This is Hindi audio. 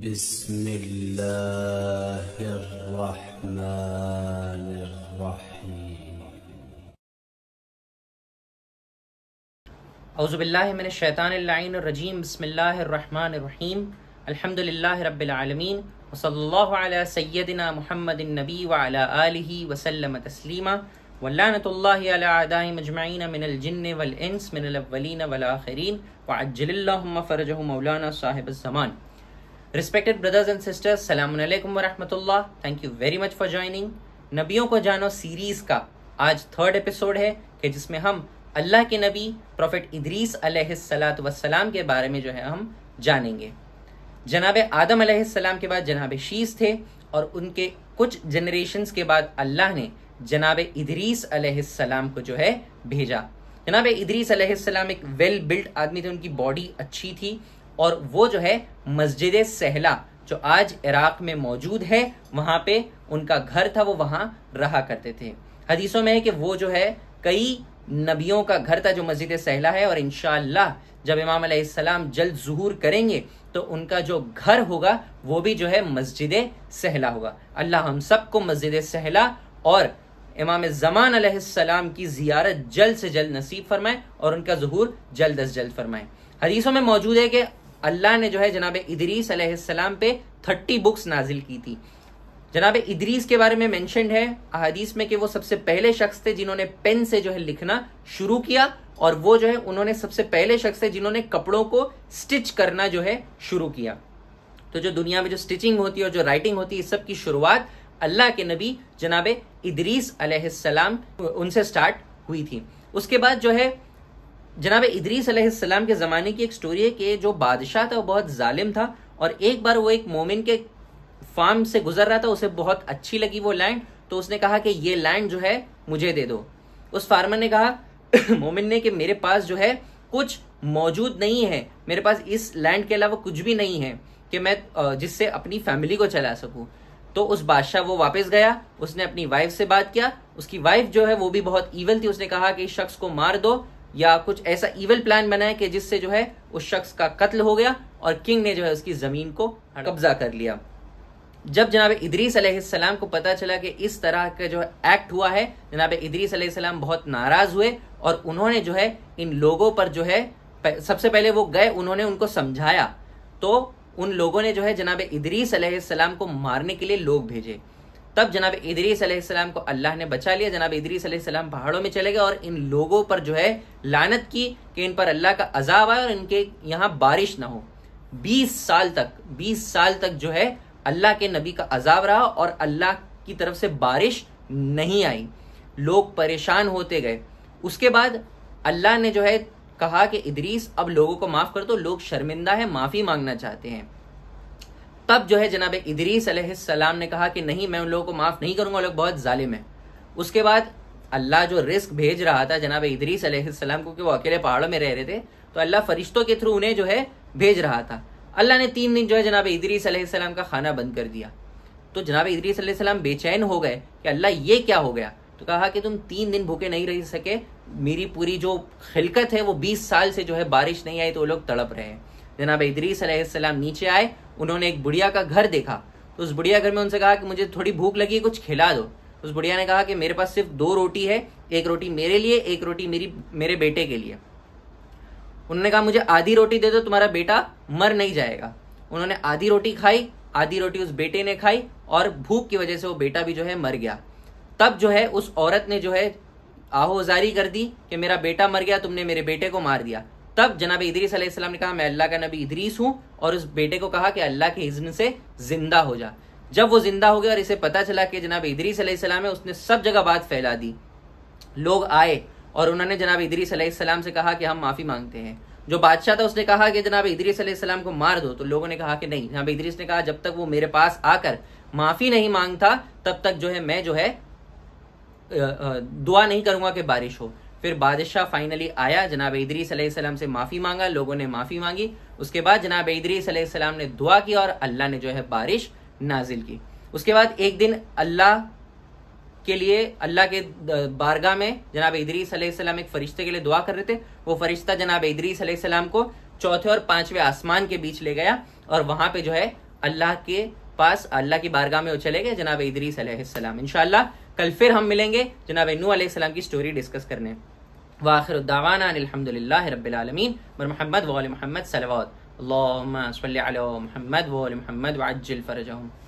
بسم الله الرحمن الرحيم أعوذ بالله من الشيطان اللعين الرجيم بسم الله الرحمن الرحيم الحمد لله رب العالمين وصلى الله على سيدنا محمد النبي وعلى آله وسلم تسليما واللعنة الله على أعدائهم مجمعين من الجن والإنس من الأولين والآخرين وعجل اللهم فرجه مولانا صاحب الزمان रिस्पेक्टेड ब्रदर्स एंड सिस्टर्स सलामकुम वरहमतुल्ला thank you very much for joining नबियों को जानो सीरीज़ का आज थर्ड एपिसोड है कि जिसमें हम अल्लाह के नबी प्रोफेट इदरीस सलात वसलाम के बारे में जो है हम जानेंगे जनाब आदम सलाम के बाद जनाब शीस थे और उनके कुछ जनरेशन के बाद अल्लाह ने जनाब इदरीस सलाम को जो है भेजा जनाब इदरीस सलाम एक वेल बिल्ट आदमी थे उनकी बॉडी अच्छी थी और वो जो है मस्जिद सहला जो आज इराक में मौजूद है वहाँ पे उनका घर था वो वहाँ रहा करते थे हदीसों में है कि वो जो है कई नबियों का घर था जो मस्जिद सहला है और इन जब इमाम सलाम जल्द जहूर करेंगे तो उनका जो घर होगा वो भी जो है मस्जिद सहला होगा अल्लाह हम सबको मस्जिद सहला और इमाम ज़मान सलाम की जियारत जल्द से जल्द नसीब फरमाए और उनका जहूर जल्द अज जल्द फरमाए हदीसों में मौजूद है कि अल्लाह ने जो है जनाब इदरीस अलैहिस्सलाम पे थर्टी बुक्स नाजिल की थी जनाब इदरीस के बारे में मैंशन है अहदीस में कि वो सबसे पहले शख्स थे जिन्होंने पेन से जो है लिखना शुरू किया और वो जो है उन्होंने सबसे पहले शख्स थे जिन्होंने कपड़ों को स्टिच करना जो है शुरू किया तो जो दुनिया में जो स्टिचिंग होती है और जो राइटिंग होती है इस सब की शुरुआत अल्लाह के नबी जनाब इदरीस अलैहिस्सलाम उनसे स्टार्ट हुई थी उसके बाद जो है जनाब इदरीस सलाम के ज़माने की एक स्टोरी है कि जो बादशाह था वो बहुत जालिम था और एक बार वो एक मोमिन के फार्म से गुजर रहा था उसे बहुत अच्छी लगी वो लैंड तो उसने कहा कि ये लैंड जो है मुझे दे दो उस फार्मर ने कहा मोमिन ने कि मेरे पास जो है कुछ मौजूद नहीं है मेरे पास इस लैंड के अलावा कुछ भी नहीं है कि मैं जिससे अपनी फैमिली को चला सकूं तो उस बादशाह वो वापस गया उसने अपनी वाइफ से बात किया उसकी वाइफ जो है वो भी बहुत ईवल थी उसने कहा कि इस शख्स को मार दो या कुछ ऐसा इवेल प्लान बनाया कि जिससे जो है उस शख्स का कत्ल हो गया और किंग ने जो है उसकी ज़मीन को कब्जा कर लिया जब जनाब इदरीस अलैहिस्सलाम को पता चला कि इस तरह का जो एक्ट हुआ है जनाब इदरीस अलैहिस्सलाम बहुत नाराज़ हुए और उन्होंने जो है इन लोगों पर जो है सबसे पहले वो गए उन्होंने उनको समझाया तो उन लोगों ने जो है जनाब इदरीस अलैहिस्सलाम को मारने के लिए लोग भेजे तब जनाब इदरीस को अल्लाह ने बचा लिया जनाब इदरी पहाड़ों में चले गए और इन लोगों पर जो है लानत की कि इन पर अल्लाह का अजाब आए और इनके यहाँ बारिश ना हो बीस साल तक बीस साल तक जो है अल्लाह के नबी का अजाब रहा और अल्लाह की तरफ से बारिश नहीं आई लोग परेशान होते गए उसके बाद अल्लाह ने जो है कहा कि इदरीस अब लोगों को माफ़ कर दो लोग शर्मिंदा है माफ़ी मांगना चाहते हैं तब जो है जनाब इदरीस सलाम ने कहा कि नहीं मैं उन लोगों को माफ़ नहीं करूंगा लोग बहुत ज़ालिम है उसके बाद अल्लाह जो रिस्क भेज रहा था जनाब इदरीस सलाम को कि वो अकेले पहाड़ों में रह रहे थे तो अल्लाह फरिश्तों के थ्रू उन्हें जो है भेज रहा था अल्लाह ने तीन दिन जो है जनाब इदरीस सलाम का खाना बंद कर दिया तो जनाब इदरीस सलाम बेचैन हो गए कि अल्लाह ये क्या हो गया तो कहा कि तुम तीन दिन भूखे नहीं रह सके मेरी पूरी जो खिलकत है वो बीस साल से जो है बारिश नहीं आई तो वो लोग तड़प रहे हैं जनाब इदरीस सलाम नीचे आए उन्होंने एक बुढ़िया का घर देखा तो उस बुढ़िया घर में उनसे कहा कि मुझे थोड़ी भूख लगी है कुछ खिला दो तो उस बुढ़िया ने कहा कि मेरे पास सिर्फ दो रोटी है एक रोटी मेरे लिए एक रोटी मेरी मेरे बेटे के लिए उन्होंने कहा मुझे आधी रोटी दे दो तुम्हारा बेटा मर नहीं जाएगा उन्होंने आधी रोटी खाई आधी रोटी उस बेटे ने खाई और भूख की वजह से वो बेटा भी जो है मर गया तब जो है उस औरत ने जो है आहोजारी कर दी कि मेरा बेटा मर गया तुमने मेरे बेटे को मार दिया तब जनाब इदरीस अलैहिस्सलाम ने कहा मैं अल्लाह का नबी इदरीस हूँ और उस बेटे को कहा कि अल्लाह के इज्न से जिंदा हो जा जब वो जिंदा हो गया और इसे पता चला कि जनाब इदरीस अलैहिस्सलाम है उसने सब जगह बात फैला दी लोग आए और उन्होंने जनाब इदरीस अलैहिस्सलाम से कहा कि हम माफ़ी मांगते हैं जो बादशाह था उसने कहा कि जनाब इदरीस अलैहिस्सलाम को मार दो तो लोगों ने कहा कि नहीं जनाब इदरीस ने कहा जब तक वो मेरे पास आकर माफ़ी नहीं मांगता तब तक जो है मैं जो है दुआ नहीं करूंगा कि बारिश हो फिर बादशाह फाइनली आया जनाब इदरीस सलाम से माफ़ी मांगा लोगों ने माफ़ी मांगी उसके बाद जनाब इदरी सलाम ने दुआ की और अल्लाह ने जो है बारिश नाजिल की उसके बाद एक दिन अल्लाह के लिए अल्लाह के बारगाह में जनाब इदरीस सलाम एक फरिश्ते के लिए दुआ कर रहे थे वो फरिश्ता जनाब इदरीस सलाम को चौथे और पांचवें आसमान के बीच ले गया और वहां पे जो है अल्लाह के पास अल्लाह की बारगाह में वो चले गए जनाब इदरी सलाम इनशाला कल फिर हम मिलेंगे जनाब नू सलाम की स्टोरी डिस्कस करने واخر دعوانا ان الحمد لله رب العالمين محمد وال محمد صلوات اللهم صل على محمد وال محمد وعجل فرجهم